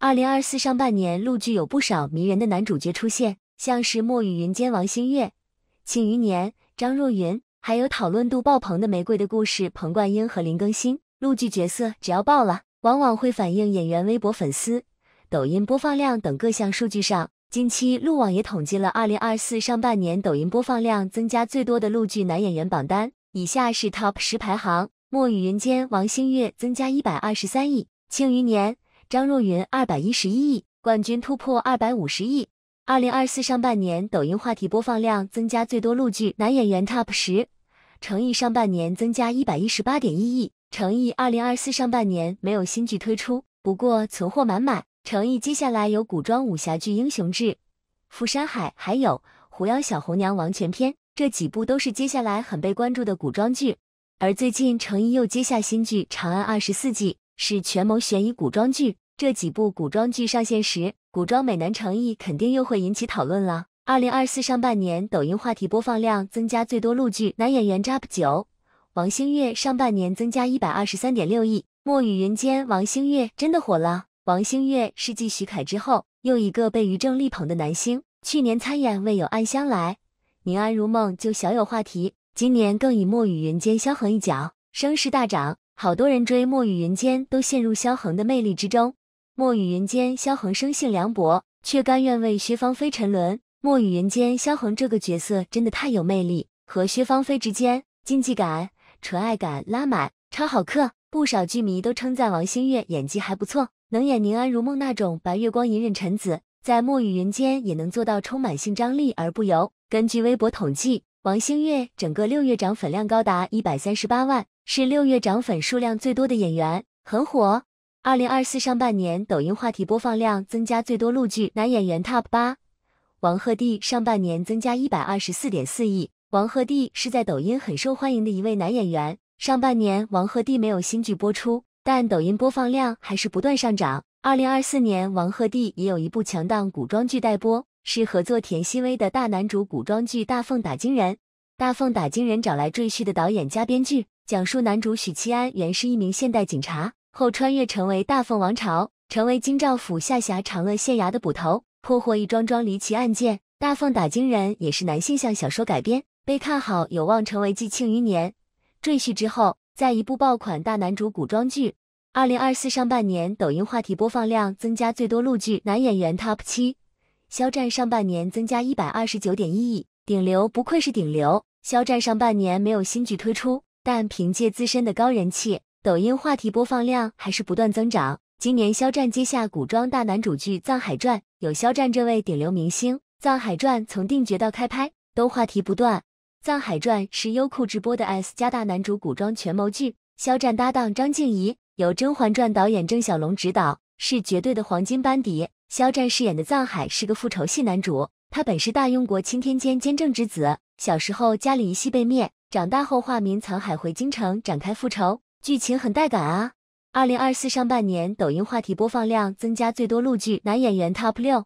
二零二四上半年，陆剧有不少迷人的男主角出现，像是《墨雨云间》王星越，《庆余年》张若昀，还有讨论度爆棚的《玫瑰的故事》彭冠英和林更新。陆剧角色只要爆了，往往会反映演员微博粉丝、抖音播放量等各项数据上。近期，路网也统计了二零二四上半年抖音播放量增加最多的陆剧男演员榜单，以下是 TOP 十排行，《墨雨云间》王星越增加一百二十三亿，《庆余年》。张若昀二百一十一亿，冠军突破二百五十亿。二零二四上半年抖音话题播放量增加最多陆剧男演员 TOP 十，成毅上半年增加一百一十八点一亿。成毅二零二四上半年没有新剧推出，不过存货满满。成毅接下来有古装武侠剧《英雄志》、《富山海》，还有《狐妖小红娘》王权篇，这几部都是接下来很被关注的古装剧。而最近成毅又接下新剧《长安二十四计》。是权谋悬疑古装剧，这几部古装剧上线时，古装美男成毅肯定又会引起讨论了。二零二四上半年，抖音话题播放量增加最多陆剧男演员 j 扎 p 九，王星越上半年增加一百二十三点六亿。墨雨云间，王星越真的火了。王星越是继徐凯之后又一个被于正力捧的男星。去年参演《未有暗香来》，《宁安如梦》就小有话题，今年更以《墨雨云间》萧恒一角，声势大涨。好多人追《墨雨云间》，都陷入萧衡的魅力之中。《墨雨云间》，萧衡生性凉薄，却甘愿为薛芳菲沉沦。《墨雨云间》，萧衡这个角色真的太有魅力，和薛芳菲之间禁忌感、纯爱感拉满，超好磕。不少剧迷都称赞王星越演技还不错，能演宁安如梦那种白月光隐忍臣子，在《墨雨云间》也能做到充满性张力而不由。根据微博统计，王星越整个六月涨粉量高达一百三十八万。是六月涨粉数量最多的演员，很火。二零二四上半年抖音话题播放量增加最多陆剧男演员 TOP 八，王鹤棣上半年增加一百二十四点四亿。王鹤棣是在抖音很受欢迎的一位男演员。上半年王鹤棣没有新剧播出，但抖音播放量还是不断上涨。二零二四年王鹤棣也有一部强档古装剧待播，是合作田曦薇的大男主古装剧《大奉打金人》。《大奉打金人》找来赘婿的导演加编剧。讲述男主许七安原是一名现代警察，后穿越成为大奉王朝，成为京兆府下辖长乐县衙的捕头，破获一桩桩离奇案件。大奉打金人也是男性向小说改编，被看好有望成为继庆余年、赘婿之后再一部爆款大男主古装剧。二零二四上半年抖音话题播放量增加最多陆剧男演员 TOP 七，肖战上半年增加一百二十九点一亿，顶流不愧是顶流。肖战上半年没有新剧推出。但凭借自身的高人气，抖音话题播放量还是不断增长。今年肖战接下古装大男主剧《藏海传》，有肖战这位顶流明星，《藏海传》从定角到开拍都话题不断。《藏海传》是优酷直播的 S 加大男主古装权谋剧，肖战搭档张静怡，由《甄嬛传》导演郑晓龙执导，是绝对的黄金班底。肖战饰演的藏海是个复仇系男主，他本是大庸国青天监监正之子，小时候家里一系被灭。长大后化名藏海回京城展开复仇，剧情很带感啊！二零二四上半年抖音话题播放量增加最多陆剧男演员 TOP 六，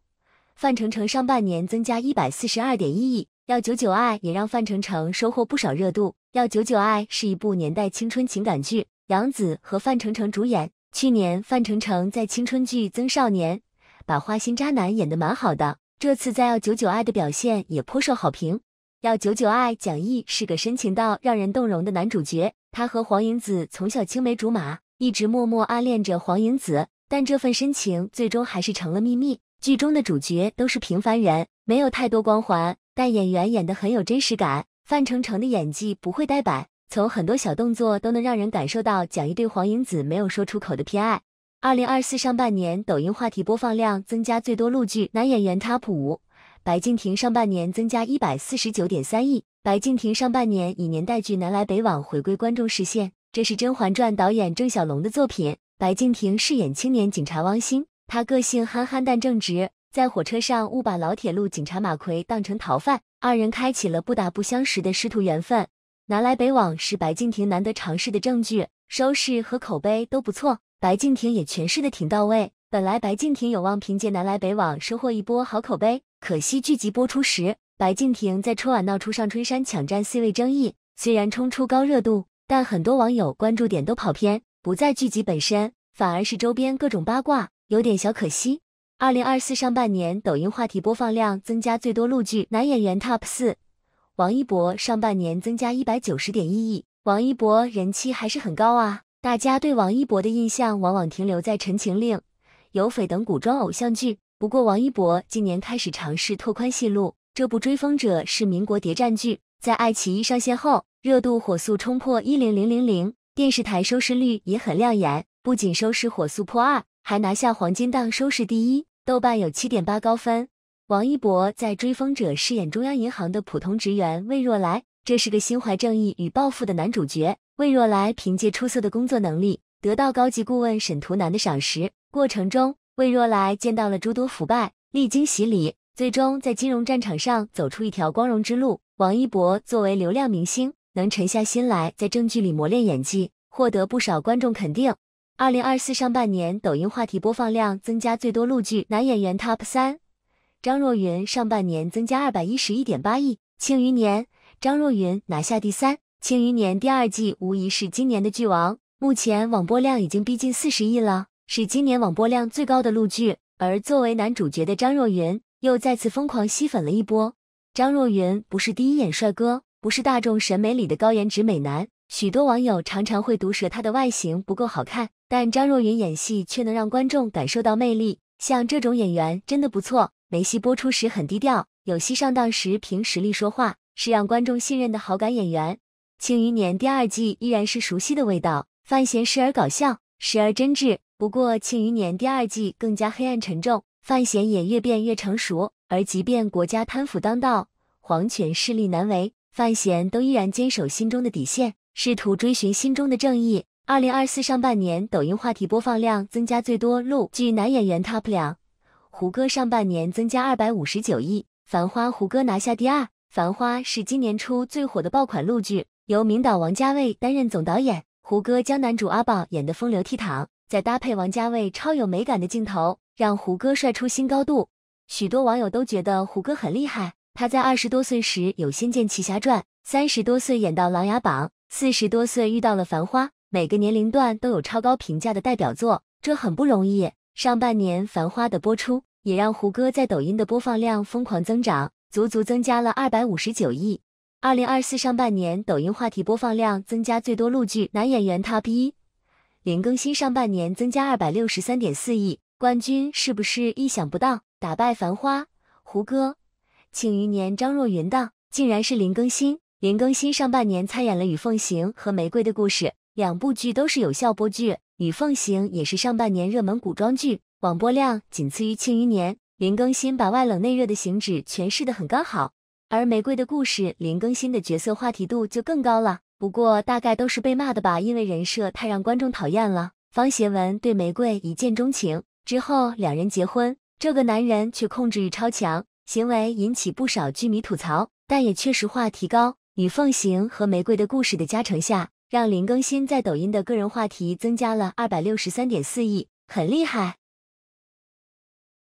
范丞丞上半年增加一百四十二点一亿。要九九爱也让范丞丞收获不少热度。要九九爱是一部年代青春情感剧，杨紫和范丞丞主演。去年范丞丞在青春剧《曾少年》，把花心渣男演得蛮好的，这次在要九九爱的表现也颇受好评。要久久爱，蒋毅是个深情到让人动容的男主角。他和黄英子从小青梅竹马，一直默默暗恋着黄英子，但这份深情最终还是成了秘密。剧中的主角都是平凡人，没有太多光环，但演员演得很有真实感。范丞丞的演技不会呆板，从很多小动作都能让人感受到蒋毅对黄英子没有说出口的偏爱。二零二四上半年，抖音话题播放量增加最多陆剧男演员 TOP 五。白敬亭上半年增加一百四十九点三亿。白敬亭上半年以年代剧《南来北往》回归观众视线，这是《甄嬛传》导演郑晓龙的作品，白敬亭饰演青年警察汪星，他个性憨憨但正直，在火车上误把老铁路警察马奎当成逃犯，二人开启了不打不相识的师徒缘分。《南来北往》是白敬亭难得尝试的正剧，收视和口碑都不错，白敬亭也诠释的挺到位。本来白敬亭有望凭借《南来北往》收获一波好口碑，可惜剧集播出时，白敬亭在春晚闹出上春山抢占 C 位争议。虽然冲出高热度，但很多网友关注点都跑偏，不在剧集本身，反而是周边各种八卦，有点小可惜。二零二四上半年抖音话题播放量增加最多陆剧男演员 TOP 四，王一博上半年增加一百九十点一亿，王一博人气还是很高啊。大家对王一博的印象往往停留在《陈情令》。有匪等古装偶像剧，不过王一博今年开始尝试拓宽戏路。这部《追风者》是民国谍战剧，在爱奇艺上线后，热度火速冲破一零零零零，电视台收视率也很亮眼，不仅收视火速破二，还拿下黄金档收视第一。豆瓣有七点八高分。王一博在《追风者》饰演中央银行的普通职员魏若来，这是个心怀正义与抱负的男主角。魏若来凭借出色的工作能力。得到高级顾问沈图南的赏识，过程中魏若来见到了诸多腐败，历经洗礼，最终在金融战场上走出一条光荣之路。王一博作为流量明星，能沉下心来在正剧里磨练演技，获得不少观众肯定。二零二四上半年抖音话题播放量增加最多陆剧男演员 TOP 三，张若昀上半年增加二百一十一点八亿，《庆余年》张若昀拿下第三，《庆余年》第二季无疑是今年的剧王。目前网播量已经逼近四十亿了，是今年网播量最高的陆剧。而作为男主角的张若昀又再次疯狂吸粉了一波。张若昀不是第一眼帅哥，不是大众审美里的高颜值美男，许多网友常常会毒舌他的外形不够好看。但张若昀演戏却能让观众感受到魅力，像这种演员真的不错。没戏播出时很低调，有戏上档时凭实力说话，是让观众信任的好感演员。《庆余年》第二季依然是熟悉的味道。范闲时而搞笑，时而真挚。不过《庆余年》第二季更加黑暗沉重，范闲也越变越成熟。而即便国家贪腐当道，皇权势力难为，范闲都依然坚守心中的底线，试图追寻心中的正义。二零二四上半年，抖音话题播放量增加最多路剧男演员 TOP 两，胡歌上半年增加二百五十九亿。《繁花》胡歌拿下第二，《繁花》是今年初最火的爆款路剧，由名导王家卫担任总导演。胡歌将男主阿宝演得风流倜傥，再搭配王家卫超有美感的镜头，让胡歌帅出新高度。许多网友都觉得胡歌很厉害。他在二十多岁时有《仙剑奇侠传》，三十多岁演到《琅琊榜》，四十多岁遇到了《繁花》，每个年龄段都有超高评价的代表作，这很不容易。上半年《繁花》的播出，也让胡歌在抖音的播放量疯狂增长，足足增加了二百五十九亿。二零二四上半年抖音话题播放量增加最多陆剧男演员 TOP 一，林更新上半年增加二百六十三点四亿，冠军是不是意想不到？打败《繁花》胡歌，《庆余年》张若昀的，竟然是林更新。林更新上半年参演了《与凤行》和《玫瑰的故事》两部剧，都是有效播剧，《与凤行》也是上半年热门古装剧，网播量仅次于《庆余年》。林更新把外冷内热的行止诠释的很刚好。而玫瑰的故事，林更新的角色话题度就更高了。不过大概都是被骂的吧，因为人设太让观众讨厌了。方协文对玫瑰一见钟情之后，两人结婚，这个男人却控制欲超强，行为引起不少剧迷吐槽，但也确实话题高。与凤行和玫瑰的故事的加成下，让林更新在抖音的个人话题增加了二百六十三点四亿，很厉害。